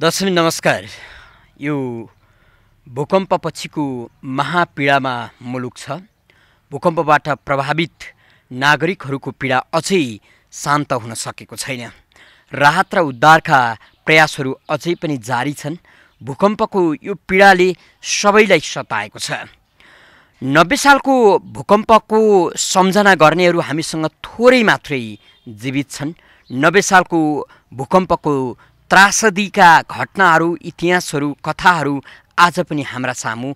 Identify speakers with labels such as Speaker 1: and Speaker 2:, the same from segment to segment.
Speaker 1: दशमी नमस्कार यो भूकम्पपछिको महापीडामा मुलुक छ भूकम्पबाट प्रभावित नागरिकहरूको पीडा अझै शान्त हुन सकेको छैन राहत र उद्धारका प्रयासहरू अझै पनि जारी छन् भूकम्पको यो पीडाले सबैलाई सताएको छ नब्बे सालको भूकम्पको सम्झना गर्नेहरू हामीसँग थोरै मात्रै जीवित छन् नब्बे सालको भूकम्पको त्रासदीका घटनाहरू इतिहासहरू कथाहरू आज पनि हाम्रा सामु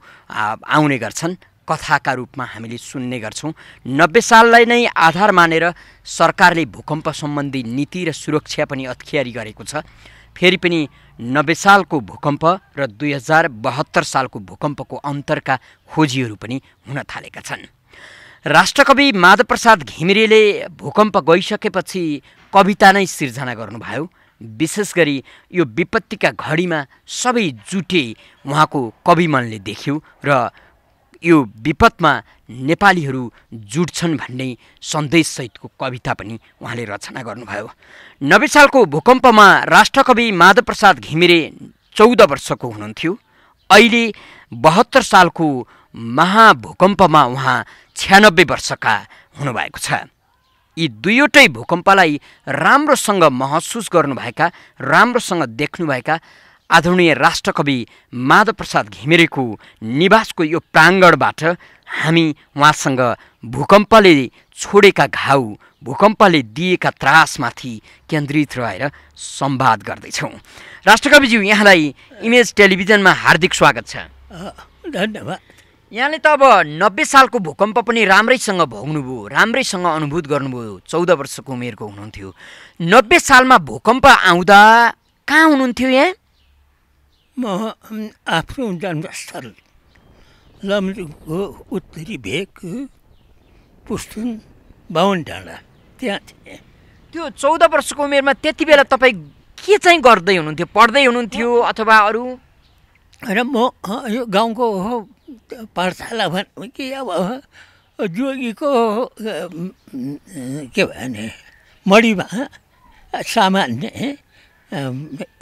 Speaker 1: आउने गर्छन् कथाका रूपमा हामीले सुन्ने गर्छौँ नब्बे साललाई नै आधार मानेर सरकारले भूकम्प सम्बन्धी नीति र सुरक्षा पनि अख्तियारी गरेको छ फेरि पनि नब्बे सालको भूकम्प र दुई हजार बहत्तर सालको भूकम्पको अन्तरका खोजीहरू पनि हुन थालेका छन् राष्ट्रकवि माधवप्रसाद घिमिरेले भूकम्प गइसकेपछि कविता नै सिर्जना गर्नुभयो विशेष गरी यो विपत्तिका घडीमा सबै जुटे उहाँको कवि मनले देख्यो र यो विपदमा नेपालीहरू जुट्छन् भन्ने सन्देशसहितको कविता पनि उहाँले रचना गर्नुभयो नब्बे सालको भूकम्पमा राष्ट्रकवि माधवप्रसाद घिमिरे चौध वर्षको हुनुहुन्थ्यो अहिले बहत्तर सालको महाभूकम्पमा उहाँ छ्यानब्बे वर्षका हुनुभएको छ यी दुईवटै भूकम्पलाई राम्रोसँग महसुस गर्नुभएका राम्रोसँग देख्नुभएका आदरणीय राष्ट्रकवि माधवप्रसाद घिमिरेको निवासको यो प्राङ्गणबाट हामी उहाँसँग भूकम्पले छोडेका घाउ भूकम्पले दिएका त्रासमाथि केन्द्रित रहेर सम्वाद गर्दैछौँ राष्ट्रकविज्यू यहाँलाई इमेज टेलिभिजनमा हार्दिक स्वागत छ धन्यवाद यहाँले त अब नब्बे सालको भूकम्प पनि राम्रैसँग भोग्नुभयो राम्रैसँग अनुभूत गर्नुभयो चौध वर्षको उमेरको हुनुहुन्थ्यो नब्बे सालमा भूकम्प आउँदा कहाँ हुनुहुन्थ्यो यहाँ म आफ्नो जन्मस्थल
Speaker 2: लम्जुङको उत्तरी भेक पुस्तुन बाहुन डाँडा
Speaker 1: त्यहाँ थिएँ त्यो चौध वर्षको उमेरमा त्यति बेला तपाईँ के चाहिँ गर्दै हुनुहुन्थ्यो पढ्दै हुनुहुन्थ्यो अथवा अरू होइन म यो गाउँको
Speaker 2: त्यो पाठशाला भनेको कि अब जोगीको के भने मडीमा सामान्य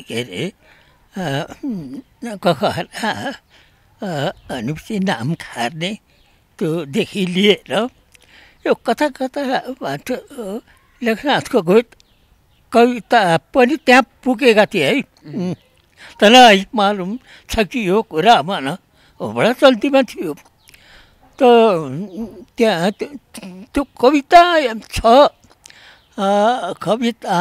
Speaker 2: के अरे कखहरा भनेपछि नाम खार्ने त्योदेखि लिएर यो कथा कथाबाट लेखनाथको कविता पनि त्यहाँ पुगेका थिए है तर मालुम छ कि यो कुरा भन बडा चल्तीमा थियो त त्यहाँ त्यो कविता छ कविता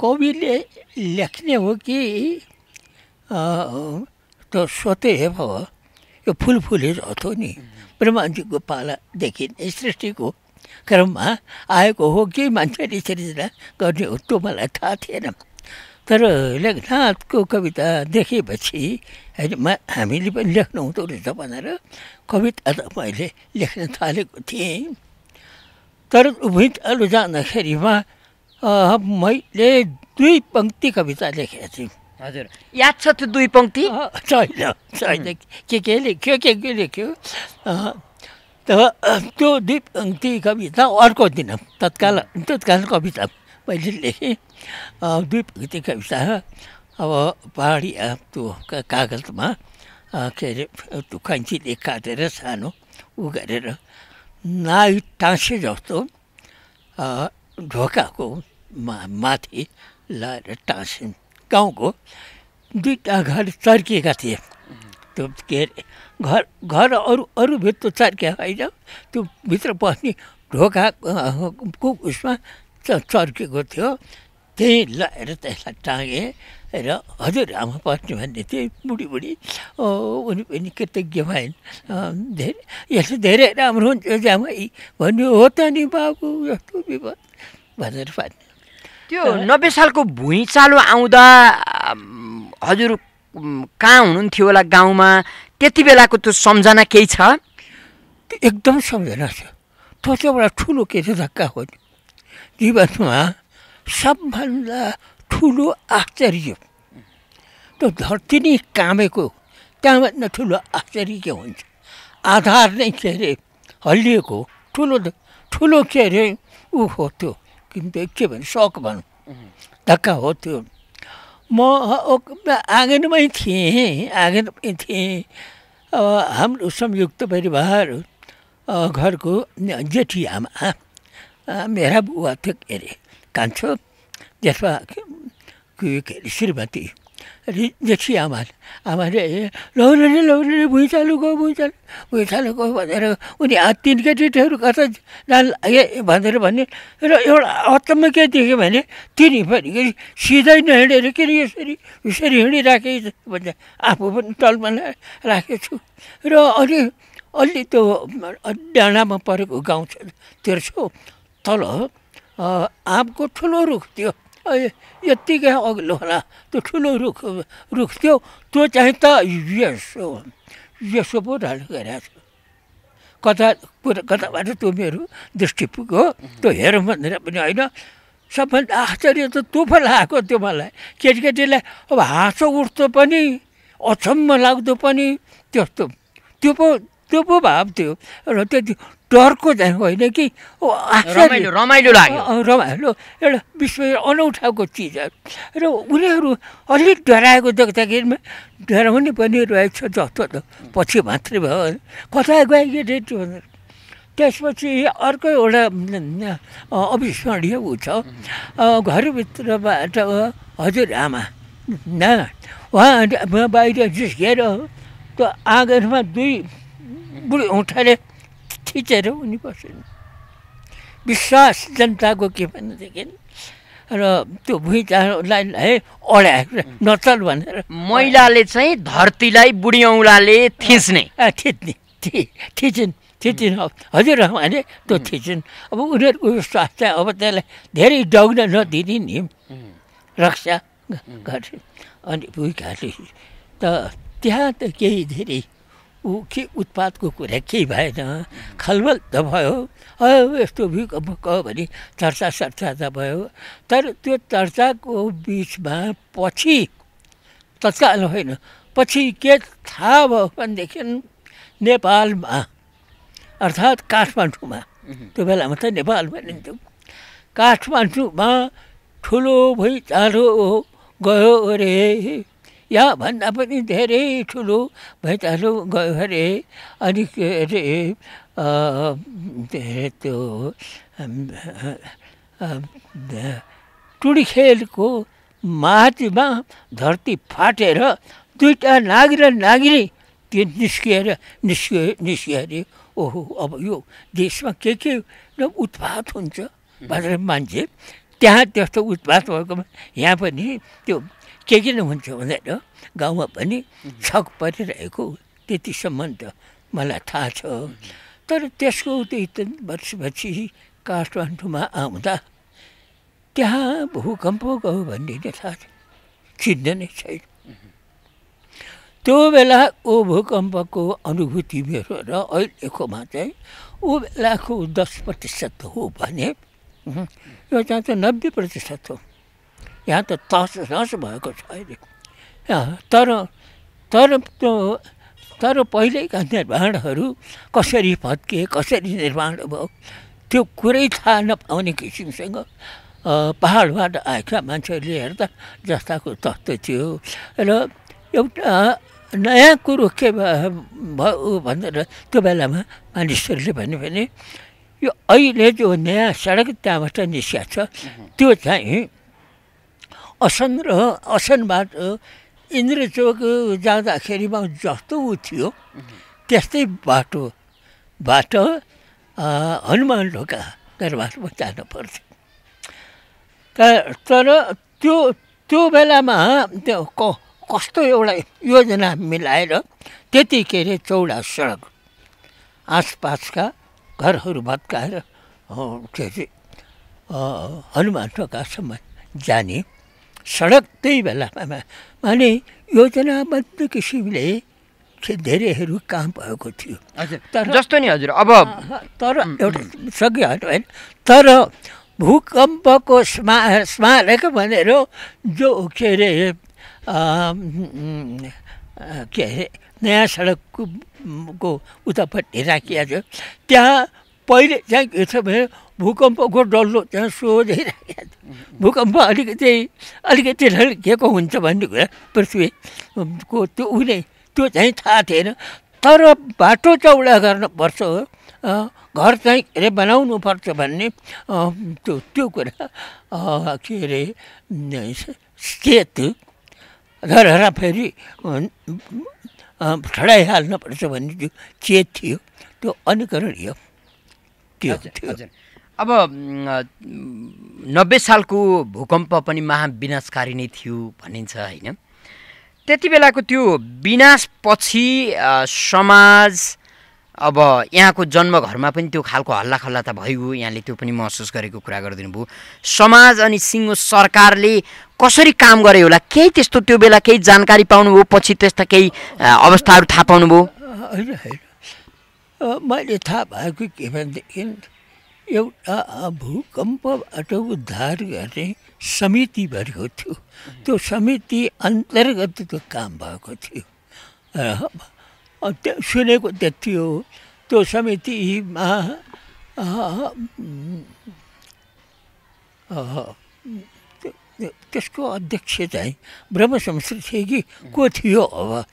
Speaker 2: कविले लेख्ने हो कि त्यो हे हो यो फुल फुले थियो नि ब्रह्माजीको पालादेखि सृष्टिको क्रममा आएको हो कि मान्छेले सृजना गर्ने हो त्यो मलाई थाहा थिएन तर लेखनाथको कविता देखेपछि हामीले पनि लेख्नु हुँदो रहेछ भनेर कविता त मैले लेख्न थालेको थिएँ तर भित्रहरू जाँदाखेरिमा मैले दुई पङ्क्ति कविता लेखेको थिएँ हजुर याद छ त्यो दुई पङ्क्ति छैन छैन के के लेख्यो के के लेख्यो त त्यो दुई पङ्क्ति कविता अर्को दिन तत्काल तत्काल कविता मैले लेखेँ दुई प्रकृतिका विषय अब पहाडी त्यो कागजमा के अरे त्यो कञ्चीले काटेर सानो उ गरेर नाइ टाँसे जस्तो ढोकाको मा माथि लाएर टाँसे गाउँको दुईवटा घर चर्किएका थिए त्यो के अरे घर घर अरू अरू भित्र चर्किया होइन त्यो भित्र पस्ने ढोकाको उसमा चर्किएको थियो त्यही ल हेर टाँगेँ र हजुर आमा पत्नी भन्ने थिएँ बुढी बुढी उनी पनि कृतज्ञ भएन धेरै यसले धेरै राम्रो हुन्छ जामाई भन्यो हो त नि बाबु यस्तो विवाद भनेर पार्ने
Speaker 1: त्यो नब्बे सालको भुइँ चालु आउँदा हजुर कहाँ हुनुहुन्थ्यो होला गाउँमा त्यति बेलाको त्यो सम्झना केही छ एकदम सम्झना छ त्यो चाहिँ एउटा ठुलो के छ धक्का हो
Speaker 2: जीवनमा सबभन्दा ठुलो आश्चर्य त्यो धरती नै कामेको त्यहाँभन्दा ठुलो आश्चर्य के हुन्छ आधार नै के अरे हल्लिएको ठुलो ठुलो के अरे ऊ हो त्यो किन्तु के भन्नु सक भनौँ धक्का हो त्यो म आँगनमै थिएँ आँगनमै थिएँ अब हाम्रो संयुक्त परिवार घरको जेठी आमा मेरा बुवा थियो के अरे कान्छो त्यसमा श्रीमती जेठी आमा आमाले लौरे रे लौरे रे गयो भुइँचालु भुइँचालु गयो भनेर उनी तिन केटीहरू कता जान ए भनेर भने र एउटा अत्तमै के देख्यो भने तिनी पनि सिधै नहिँडेर किन यसरी यसरी हिँडिराखे भन्छ आफू पनि तलमा राखेको छु र अलि अलि त्यो डाँडामा परेको गाउँ छ तेर्सो तल आँपको ठुलो रुख थियो यत्तिकै अग्लो होला त्यो ठुलो रुख रुख थियो त्यो चाहिँ त यसो यसो पो ढाल गरेको थियो कता कुरा कताबाट त्यो मेरो दृष्टि पुग्यो त्यो हेरौँ भनेर पनि होइन सबभन्दा आश्चर्य त त्यो लागेको त्यो मलाई केटीकेटीलाई अब हाँसो उठ्दो पनि अचम्म लाग्दो पनि त्यस्तो त्यो पो त्यो पो भाव थियो र त्यति डरको होइन कि रमाइलो रमाइलो रमाइलो एउटा विश्व अनौठाको चिजहरू र उनीहरू अलिक डराएको देख्दाखेरि डराउने पनि रहेछ जस्तो त पछि मात्रै भयो कता गए कि त्यसपछि अर्को एउटा अविस्मरणीय ऊ छ घरभित्रबाट हजुरआमा उहाँ बाहिर जिस्केर त्यो आँगनमा दुई बुढी उठाले थिचेर उनी बस्छन् विश्वास जनताको के भनेदेखि र त्यो भुइँचालोलाई है अड्याएको नचल भनेर महिलाले चाहिँ धरतीलाई बुढी औँलाले थिच्ने थिच्ने थिचिन् थिचिन् हजुर उहाँले त्यो थिचिन् अब उनीहरूको विश्वास चाहिँ अब त्यसलाई धेरै डग्न नदिने नि रक्षा गर्छन् अनि भुइँ भुइँचालो त त्यहाँ त केही धेरै ऊ के उत्पादको कुरा केही भएन खलबल त भयो यस्तो भूकम्प भने चर्चा सर्चा त भयो तर त्यो चर्चाको बिचमा पछि तत्काल होइन पछि के थाहा भयो भनेदेखि नेपालमा अर्थात् काठमाडौँमा त्यो बेलामा त नेपाल भनिन्थ्यो काठमाडौँमा ठुलो भई गयो अरे यहाँभन्दा पनि धेरै ठुलो भैतालो गयो अरे अनि के अरे त्यो टुडीखेलको माथिमा धरती फाटेर दुईवटा नागी र त्यो निस्किएर निस्कियो निस्कियो अरे ओहो अब यो देशमा के के उत्पात हुन्छ भनेर मान्छे त्यहाँ त्यस्तो उत्पात भएकोमा यहाँ पनि त्यो के किन हुन्छ भनेर गाउँमा पनि छक परिरहेको त्यतिसम्म त मलाई थाहा छ तर त्यसको दुई वर्षपछि काठमाडौँमा आउँदा त्यहाँ भूकम्प गयो भन्ने नै थाहा चिन्ने नै छैन त्यो बेला ऊ भूकम्पको अनुभूति मेरो र अहिलेकोमा चाहिँ ऊ बेलाको दस प्रतिशत हो भने यो चाहिँ नब्बे प्रतिशत हो यहाँ त तस नस भएको अहिले तर तर त्यो तर पहिल्यैका निर्माणहरू कसरी फत्किए कसरी निर्माण भयो त्यो कुरै थाहा नपाउने किसिमसँग पाहाडबाट आएका मान्छेहरूले हेर्दा जस्ताको तस्तो थियो र एउटा नयाँ कुरो के भयो भनेर त्यो बेलामा मानिसहरूले भन्यो भने यो अहिले जो नयाँ सडक त्यहाँबाट निस्किएको छ त्यो चाहिँ असन र असनबाट इन्द्रचोक जाँदाखेरिमा जस्तो ऊ थियो त्यस्तै बाटो बाटो हनुमान ढोका दरबारमा जानुपर्थ्यो तर तर त्यो त्यो बेलामा त्यो कस्तो एउटा योजना मिलाएर त्यति के अरे चौडा सडक आसपासका घरहरू भत्काएर के अरे हनुमान ढोकासम्म जाने सडक त्यही बेलामा माने योजनाबद्ध किसिमले धेरैहरू काम भएको थियो तर जस्तो नि हजुर अब तर एउटा सकिहाल्नु होइन तर भूकम्पको स्मा स्मारक भनेर जो के अरे के अरे नयाँ सडकको उतापट्टि राखिया थियो त्यहाँ पहिले चाहिँ के छ भने भूकम्पको डल्लो त्यहाँ सोझै राखेको छ भूकम्प अलिकति अलिकति ढल्किएको हुन्छ भन्ने कुरा पृथ्वीको त्यो उनी त्यो चाहिँ थाहा थिएन तर बाटो चौडा गर्नुपर्छ घर चाहिँ के अरे पर्छ भन्ने त्यो त्यो कुरा के अरे सेत धरहरा फेरि ठडाइहाल्नुपर्छ भन्ने त्यो चेत
Speaker 1: थियो त्यो अनुकरणीय त्यो अब नब्बे सालको भूकम्प पनि महाविनाशकारी नै थियो भनिन्छ होइन त्यति बेलाको त्यो विनाशपछि समाज अब यहाँको जन्मघरमा पनि त्यो खालको हल्लाखल्ला त भयो यहाँले त्यो पनि महसुस गरेको कुरा गरिदिनु भयो समाज अनि सिङ्गो सरकारले कसरी काम गरे होला केही त्यस्तो त्यो बेला केही जानकारी पाउनुभयो पछि त्यस्ता केही अवस्थाहरू थाहा पाउनुभयो
Speaker 2: मैले थाहा भएको के भनेदेखि एउटा भूकम्पबाट उद्धार गर्ने समिति भनेको थियो त्यो समिति अन्तर्गतको काम भएको थियो त्यो सुनेको त थियो त्यो समितिमा त्यसको अध्यक्ष चाहिँ ब्रह्म संस्कृति कि को थियो अब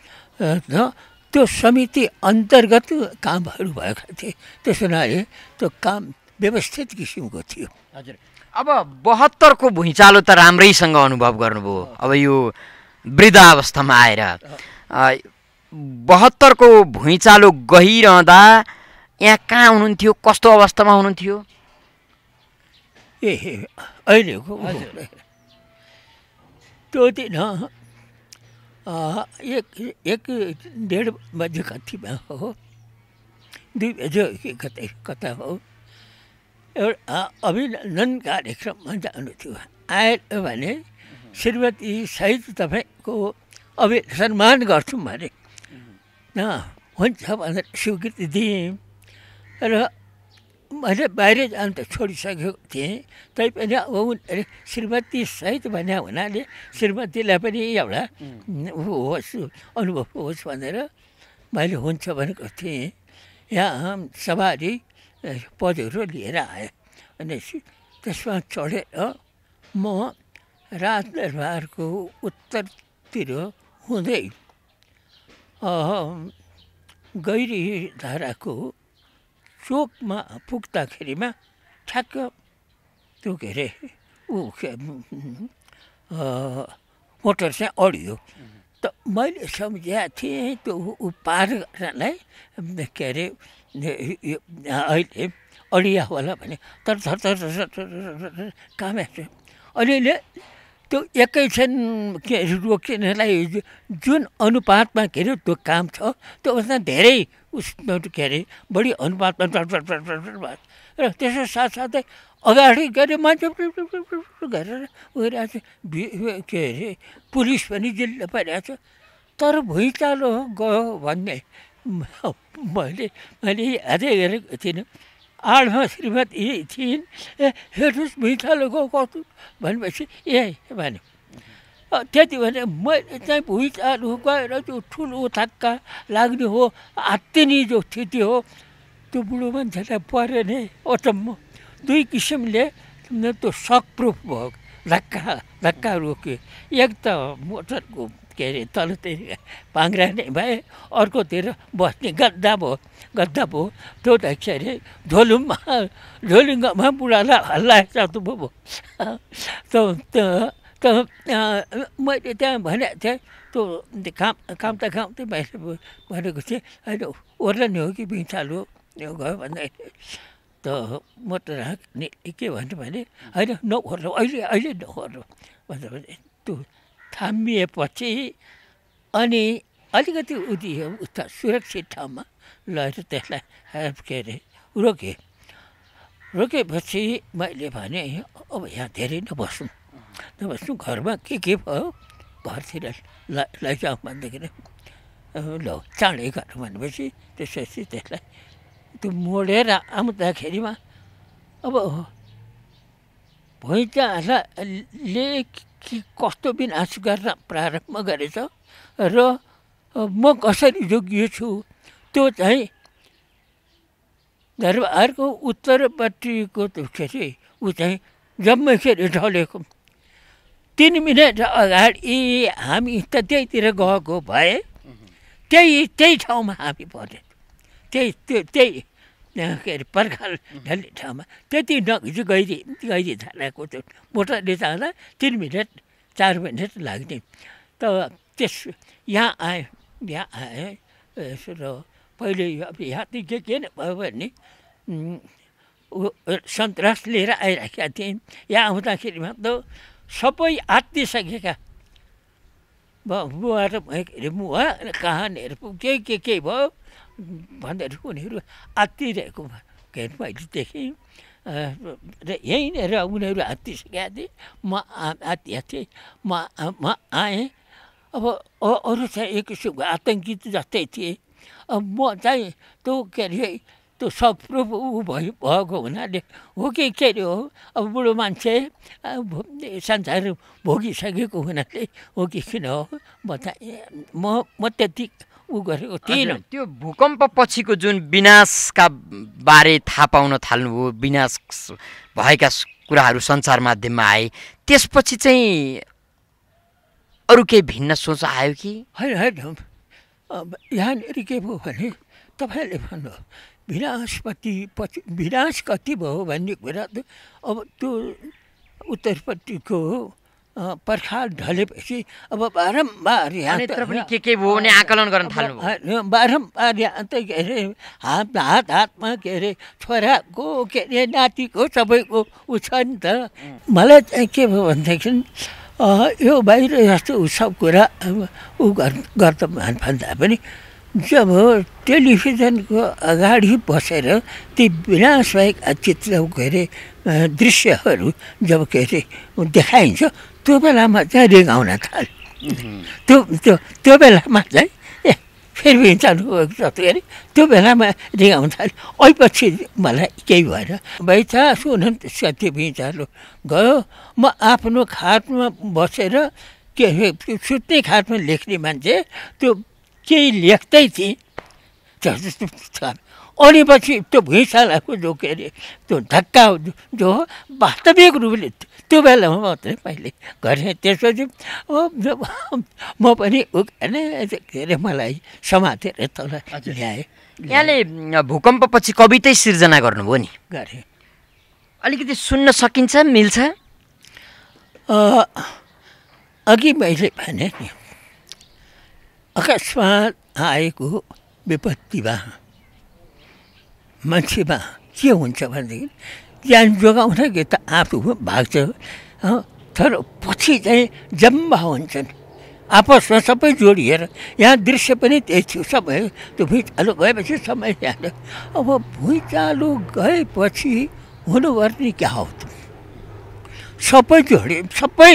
Speaker 2: त्यो समिति अन्तर्गत कामहरू भएका थिए त्यस हुनाले त्यो काम व्यवस्थित किसिमको थियो हजुर
Speaker 1: अब बहत्तरको भुइँचालो त राम्रैसँग अनुभव गर्नुभयो अब यो वृद्ध अवस्थामा आएर बहत्तरको भुइँचालो गइरहँदा यहाँ कहाँ हुनुहुन्थ्यो कस्तो अवस्थामा हुनुहुन्थ्यो
Speaker 2: ए अहिलेको त्यो दिन एक एक डेढ बजे कतिमा हो दुई बजे कतै कता हो एउटा अभिनन्दन कार्यक्रममा जानु थियो आएर भने श्रीमती सहित तपाईँको अभि सम्मान गर्छौँ भने हुन्छ भनेर स्वीकृति दिएँ र मैले बाहिर जानु त छोडिसकेको थिएँ तैपनि अब उनीहरू सहित भने हुनाले श्रीमतीलाई पनि एउटा ऊ होस् अनुभव होस् भनेर मैले हुन्छ भनेको थिएँ यहाँ सवारी पदहरू लिएर आएँ अनि त्यसमा चढेर म राजदरबारको उत्तरतिर हुँदै गैरी धाराको चोकमा पुग्दाखेरिमा ठ्याक्क त्यो के अरे ऊ मोटर चाहिँ अडियो त मैले सम्झेको थिएँ त्यो ऊ पार गर्नलाई के अरे अहिले अडिया होला भने तर थर थर काम अहिले त्यो एकैछिन के अरे रोकिनेलाई जुन अनुपातमा के अरे त्यो काम छ त्योभन्दा धेरै उस के अरे बढी अनुपात र त्यसको साथसाथै अगाडि गरे मान्छे गरेर उहिरहेको छ के अरे पुलिस पनि जिल्ला पाइरहेको छ तर भुइँचालो गयो भन्ने मैले मैले यादै गरेको थिइनँ आठमा श्रीमती थिइन् ए हेर्नुहोस् भुइँचालो गयो कस्तो भनेपछि ए भन्यो त्यति भने मैले चाहिँ भुइँचालो गएर त्यो ठुलो थाक्का लाग्ने हो हात्तिने जो स्थिति हो त्यो बुढो मान्छेलाई परे नै अचम्म दुई किसिमले त्यो सकप्रुफ भयो धक्का धक्का रोक्यो एक त मोटरको के अरे तलतिर पाङ्रा नै भए अर्कोतिर बस्ने गद्दा भयो गद्दा भयो त्यो त के अरे झोलुङमा झोलुङ्गामा बुढालाई हल्ला त भयो त त मैले त्यहाँ भने थिएँ त्यो काम काम त काम त्यही भएर भनेको थिएँ होइन ओर्लन हो कि बिन्छालु हो गयो भन्दाखेरि त म त राख्ने के भन्छ भने होइन नखोर्नु अहिले अहिले नखोर्नु भन्दा भने त्यो थामिएपछि अनि अलिकति उति उता सुरक्षित ठाउँमा लगेर त्यसलाई के अरे रोकेँ रोकेपछि मैले भने अब यहाँ धेरै नबस्नु त सु घरमा के के भयो घरतिर लैजाउँ लैजाऊ भनेदेखि ल चाँडै घर भनेपछि त्यसपछि त्यसलाई त्यो मोडेर आउँदाखेरिमा अब भुइँचाले कि कस्तो विनाश गर्न प्रारम्भ गरेछ र म कसरी जोगियो छु त्यो चाहिँ दरबारको उत्तरपट्टिको त्यो ऊ चाहिँ जम्मै जम्मैखेरि ढलेको तिन मिनट अगाडि हामी त त्यहीतिर गएको भए त्यही त्यही ठाउँमा हामी पर्ने त्यही त्यो त्यही के अरे पर्खाल ढल्ने ठाउँमा त्यति नघिजो गहिरी गहिरी झालाको त्यो मोटरले जाँदा तिन मिनट चार मिनट लाग्ने त त्यस यहाँ आएँ यहाँ आएँ र पहिले अब यहाँ त के के नै भयो भने सन्तास लिएर आइराखेका थिएँ यहाँ आउँदाखेरिमा त सबै आत्तिसकेका बुवा र बुवा कहाँनिर के के के भयो भन्दाखेरि उनीहरू आत्तिरहेको के अरे मैले देखेँ र यहीँनिर उनीहरू हात्तिसकेका थिएँ म आत्तिएको थिएँ म म आएँ अब अरू चाहिँ एक किसिमको आतङ्कित जस्तै थिएँ अब म चाहिँ त्यो के अरे त्यो सप्रूप ऊ भयो भएको हुनाले हो कि के अरे हो अब बुढो मान्छे संसार भोगिसकेको हुनाले हो कि किन हो बता म म त्यति ऊ गरेको थिएन त्यो
Speaker 1: भूकम्प पछिको जुन विनाशका बारे थाहा पाउन थाल्नुभयो विनाश भएका कुराहरू सञ्चार माध्यममा आए त्यसपछि चाहिँ अरू केही भिन्न सोच आयो कि होइन होइन यहाँनिर के भयो भने तपाईँले भन्नु
Speaker 2: भिरासपट्टि पछि भिरास कति भयो भन्ने कुरा त अब त्यो उत्तरपट्टिको पर्खाल ढलेपछि अब बारम्बार यहाँ
Speaker 1: के के भयो भने आकलन गर्न
Speaker 2: थाल्नु बारम्बार यहाँ त के अरे हात हात हातमा के अरे छोराको के अरे नातिको सबैको ऊ छ नि त मलाई चाहिँ के भयो भनेदेखि यो बाहिर जस्तो ऊ सब कुरा ऊ गर्दा भन्दा पनि जब टेलिभिजनको अगाडि बसेर ती विनाशदायक चित्र के अरे दृश्यहरू जब के अरे देखाइन्छ त्यो बेलामा चाहिँ रिगाउन थाल्यो त्यो त्यो त्यो बेलामा चाहिँ ए फेरि पनि चालु भएको अरे त्यो बेलामा रिगाउन थाल्यो अहिले मलाई केही भएन बैचा सुन त्यो बिचालो गयो म आफ्नो खाटमा बसेर के अरे सुत्ने खाटमा लेख्ने मान्छे त्यो केही लेख्दै थिएँ अनि पछि त्यो भुइँसालाको जो के अरे त्यो धक्का जो हो वास्तविक रूपले त्यो बेलामा मात्रै मैले गरेँ त्यसपछि म पनि के अरे मलाई समातेर तल ल्याएँ
Speaker 1: यहाँले भूकम्पपछि कवितै सिर्जना गर्नुभयो नि गरेँ
Speaker 2: अलिकति सुन्न सकिन्छ मिल्छ अघि मैले भने नि अकस्मात आएको विपत्तिमा मान्छेमा के हुन्छ भनेदेखि ज्ञान जोगाउँछ कि त आफू भाग्छ तर पछि चाहिँ जम्बा हुन्छन् आपसमा सबै जोडिएर यहाँ दृश्य पनि त्यही थियो सबै त्यो भुइँचालो गएपछि समय यहाँ अब भुइँचालो गएपछि हुनुपर्ने क्या हो त सबै जोडे सबै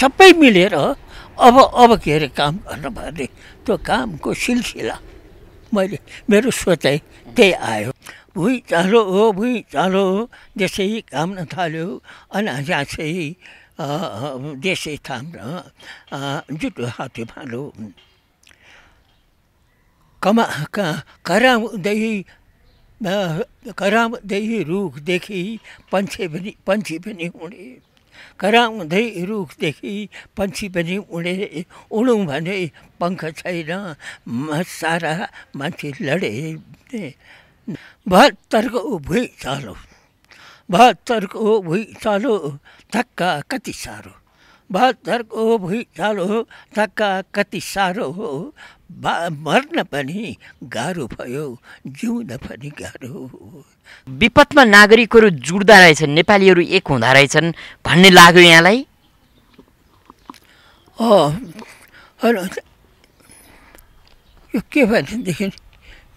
Speaker 2: सबै मिलेर अब अब के अरे काम गर्न भन्ने त्यो कामको सिलसिला मैले मेरो सोचाइ त्यही आयो भुइँ चालो हो भुइँ चालो हो देशै काम थाल्यो अनि चाहिँ देशै थाम्न जुटो हाते फालो कमा कराउँदै कराउँदै रुखदेखि पन्छे पनि पन्छी पनि हुने घरा हुँदै रुखदेखि पन्छी पनि उडे उडौँ भने पङ्ख छैन सारा मान्छे लडे बहत्तरको भुइँ चलो बहत्तरको भुइँ चलो धक्का कति साह्रो बहत्तरको भुइँ चालो धक्का कति साह्रो हो मर्न पनि गाह्रो भयो जिउन पनि गाह्रो
Speaker 1: विपदमा नागरिकहरू जुट्दा रहेछन् नेपालीहरू एक हुँदा रहेछन् भन्ने लाग्यो यहाँलाई
Speaker 2: यो के भनेदेखि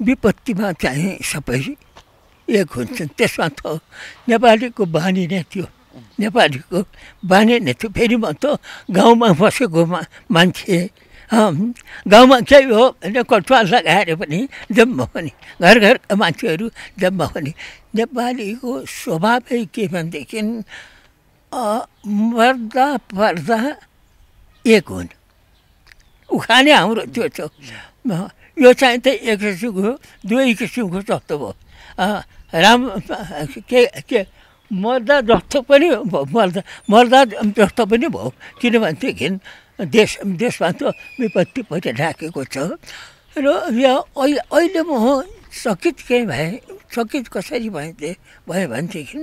Speaker 2: विपत्तिमा चाहिँ सबै एक हुन्छन् त्यसमा त नेपालीको बानी नै थियो नेपालीको बानी नै थियो फेरि म त गाउँमा बसेको मान्छे गाउँमा चाहिँ हो होइन कठुवा लगाएर पनि जम्मा पनि घर घरका मान्छेहरू जम्मा पनि नेपालीको स्वभावै के भनेदेखि मर्दा पर्दा एक हुन् उखानै हाम्रो त्यो छ यो चाहिँ त एक किसिमको दुवै किसिमको जस्तो भयो राम के के मर्दा जस्तो पनि मर्दा मर्दा जस्तो पनि भयो किनभनेदेखि देश देशमा त विपत्ति परिराखेको छ र यहाँ अहिले अहिले म चकित के भए चकित कसरी भए भयो भनेदेखि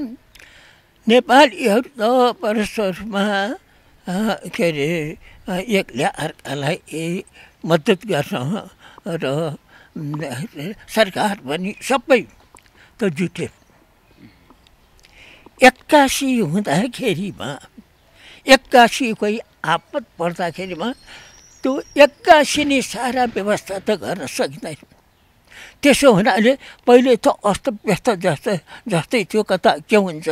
Speaker 2: नेपालीहरू त परस्परमा के अरे एकले अर्कालाई मद्दत गर्न र सरकार पनि सबै त जुटे एक्कासी हुँदाखेरिमा एक्कासीकै आपत पर्दाखेरिमा त्यो एक्कासी नै सारा व्यवस्था त गर्न सकिँदैन त्यसो हुनाले पहिले त अस्त व्यस्त जस्तै जस्तै थियो कता के हुन्छ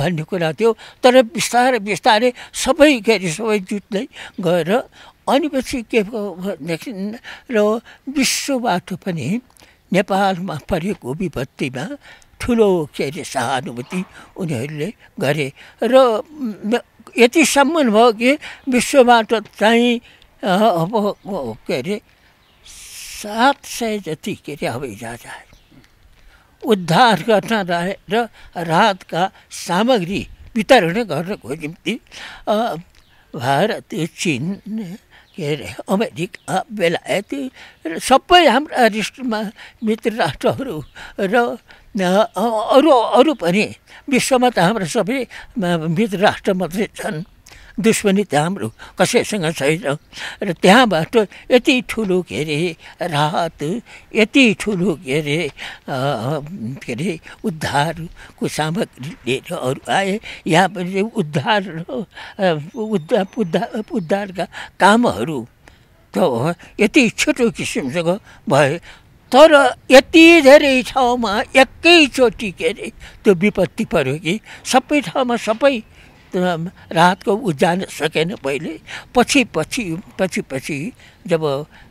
Speaker 2: भन्ने कुरा थियो तर बिस्तारै बिस्तारै सबै के अरे सबै जुट्दै गएर अनि पछि के भनेदेखि र विश्वबाट पनि नेपालमा परेको विपत्तिमा ठुलो के अरे सहानुभूति उनीहरूले गरे र यतिसम्म भयो कि विश्वबाट चाहिँ अब के अरे सात सय जति के अरे हवाईजहाज उद्धार गर्न र राहतका सामग्री वितरण गर्नको निम्ति भारत चिन के अरे अमेरिका बेलायती सबै हाम्रा राष्ट्रमा मित्र राष्ट्रहरू र अरू अरू पनि विश्वमा त हाम्रो सबै मित्र राष्ट्र मात्रै छन् दुश्मनी त हाम्रो कसैसँग छैन र त्यहाँबाट यति ठुलो के अरे राहत यति ठुलो के अरे के अरे उद्धारको सामग्री लिएर अरू आए यहाँ पनि उद्धार उद्धार उद्धार उद्धारका कामहरू त यति छोटो किसिमसँग भए तर यति धेरै ठाउँमा एकैचोटि के अरे त्यो विपत्ति पऱ्यो कि सबै ठाउँमा सबै रातको ऊ जान सकेन पहिले पछि पछि पछि पछि जब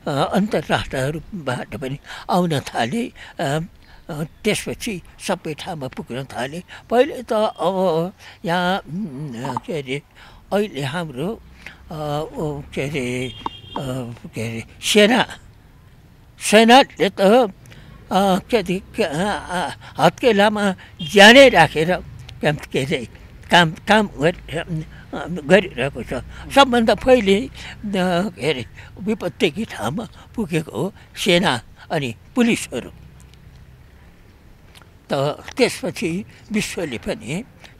Speaker 2: अन्तर्राष्ट्रहरूबाट पनि आउन थाले त्यसपछि सबै ठाउँमा पुग्न थाले पहिले त अब यहाँ के अरे अहिले हाम्रो के अरे के अरे सेना सेनाले त के अरे हत्केलामा ज्यानै राखेर के अरे काम काम गरिरहेको छ सबभन्दा पहिले के अरे विपत्तिकी ठाउँमा पुगेको हो सेना अनि पुलिसहरू त त्यसपछि विश्वले पनि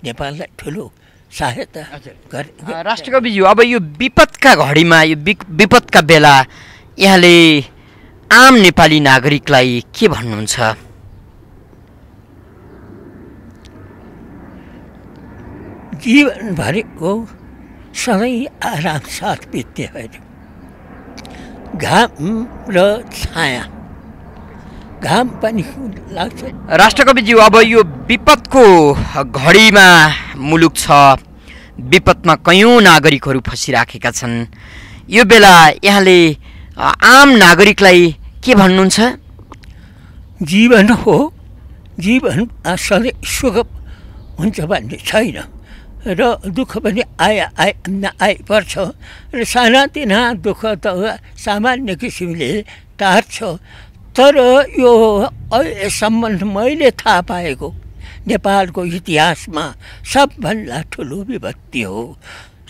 Speaker 2: नेपाललाई ठुलो सहायता
Speaker 1: राष्ट्रकवि अब यो विपदका घडीमा यो विपदका बेला यहाँले आम नेपाली नागरिकलाई के भन्नुहुन्छ
Speaker 2: जीवनभरिको सधैँ आराम साथ बित्ने होइन
Speaker 1: घाम र छाया घाम पनि लाग्छ राष्ट्रकविज्यू अब यो विपदको घडीमा मुलुक छ विपदमा कैयौँ नागरिकहरू फसिराखेका छन् यो बेला यहाँले आम नागरिकलाई के भन्नुहुन्छ जीवन हो
Speaker 2: जीवन सधैँ सुख हुन्छ भन्ने छैन र दुःख पनि आए आए आइपर्छ र सानातिना दुःख त सामान्य किसिमले टार्छ तर यो अहिलेसम्म मैले थाहा पाएको नेपालको इतिहासमा सबभन्दा ठुलो विपत्ति हो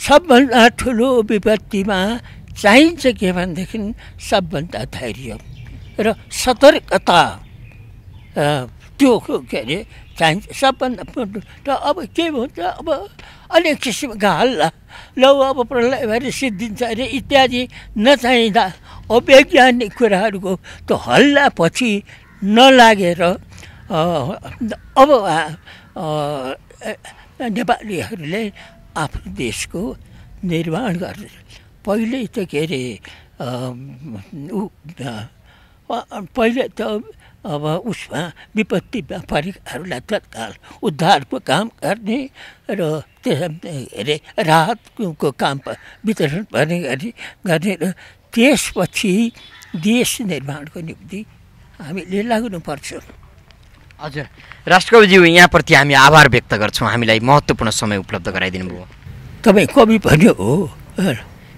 Speaker 2: सबभन्दा ठुलो विपत्तिमा चाहिन्छ के भनेदेखि सबभन्दा धैर्य र सतर्कता त्यो के अरे चाहिन्छ सबभन्दा र अब के भन्छ अब अनेक किसिमका हल्ला ल अब प्रलय भएर सिद्धिन्छ अरे इत्यादि नचाहिँदा अवैज्ञानिक कुराहरूको त्यो हल्ला पछि नलागेर अब नेपालीहरूले आफ्नो देशको निर्माण गर्छ पहिले त के अरे ऊ पहिले त अब उसमा विपत्ति व्यापारीहरूलाई तत्काल उद्धारको काम गर्ने र त्यस अरे राहतको काम वितरण गर्ने गरी गर्ने र त्यसपछि देश निर्माणको निम्ति हामीले लाग्नुपर्छ हजुर
Speaker 1: राष्ट्रकविज्यू यहाँप्रति हामी आभार व्यक्त गर्छौँ हामीलाई महत्त्वपूर्ण समय उपलब्ध गराइदिनु भयो तपाईँ कवि भन्यो हो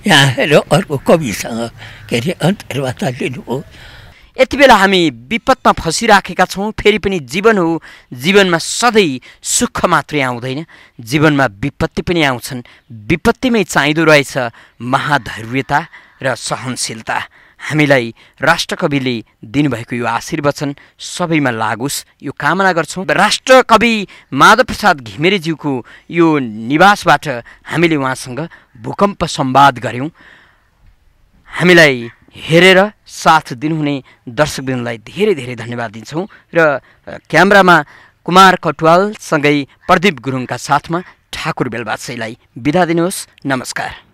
Speaker 1: यहाँ अर्को कविसँग के अरे अन्तर्वार्ता हो यति बेला हामी विपदमा फँसिराखेका छौँ फेरि पनि जीवन हो जीवनमा सधैँ सुख मात्रै आउँदैन जीवनमा विपत्ति पनि आउँछन् विपत्तिमै चाहिँदो रहेछ महाधैर्यता र सहनशीलता हामीलाई राष्ट्रकविले दिनुभएको यो आशीर्वचन सबैमा लागोस् यो कामना गर्छौँ राष्ट्रकवि माधव प्रसाद घिमिरेज्यूको यो निवासबाट हामीले उहाँसँग भूकम्प सम्वाद गऱ्यौँ हामीलाई हेरेर साथ दिनुहुने दर्शकवृन्दलाई धेरै धेरै धन्यवाद दिन्छौँ र क्यामरामा कुमार कटुवालसँगै प्रदीप गुरुङका साथमा ठाकुर बेलबासेलाई बिदा दिनुहोस् नमस्कार